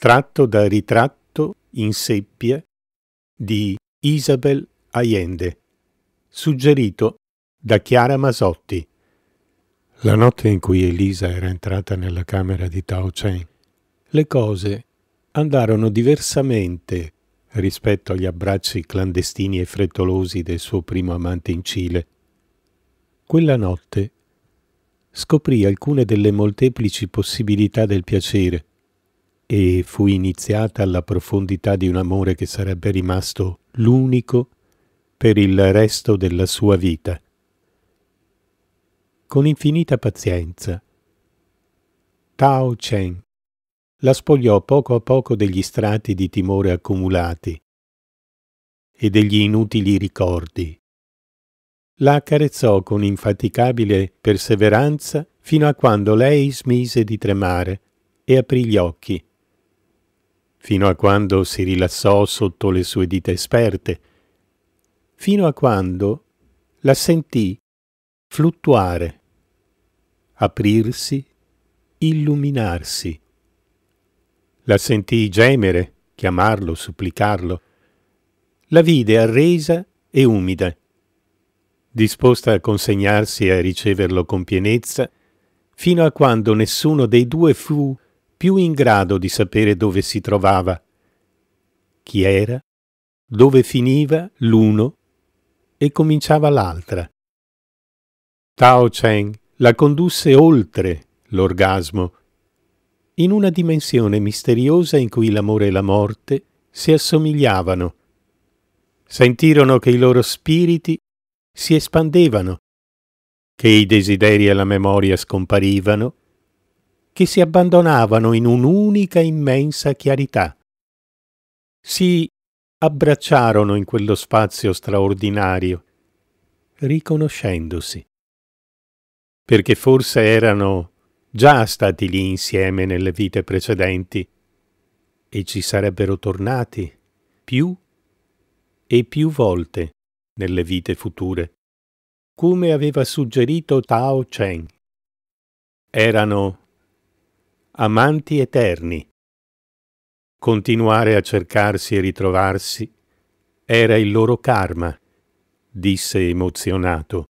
tratto da ritratto in seppia di Isabel Allende, suggerito da Chiara Masotti. La notte in cui Elisa era entrata nella camera di Tao Chen, le cose andarono diversamente rispetto agli abbracci clandestini e frettolosi del suo primo amante in Cile. Quella notte scoprì alcune delle molteplici possibilità del piacere e fu iniziata alla profondità di un amore che sarebbe rimasto l'unico per il resto della sua vita. Con infinita pazienza, Tao Chen la spogliò poco a poco degli strati di timore accumulati e degli inutili ricordi. La accarezzò con infaticabile perseveranza fino a quando lei smise di tremare e aprì gli occhi fino a quando si rilassò sotto le sue dita esperte, fino a quando la sentì fluttuare, aprirsi, illuminarsi. La sentì gemere, chiamarlo, supplicarlo. La vide arresa e umida, disposta a consegnarsi e a riceverlo con pienezza, fino a quando nessuno dei due fu più in grado di sapere dove si trovava, chi era, dove finiva l'uno e cominciava l'altra. Tao Cheng la condusse oltre l'orgasmo, in una dimensione misteriosa in cui l'amore e la morte si assomigliavano. Sentirono che i loro spiriti si espandevano, che i desideri e la memoria scomparivano che si abbandonavano in un'unica immensa chiarità. Si abbracciarono in quello spazio straordinario, riconoscendosi, perché forse erano già stati lì insieme nelle vite precedenti e ci sarebbero tornati più e più volte nelle vite future, come aveva suggerito Tao Chen. Erano amanti eterni. Continuare a cercarsi e ritrovarsi era il loro karma, disse emozionato.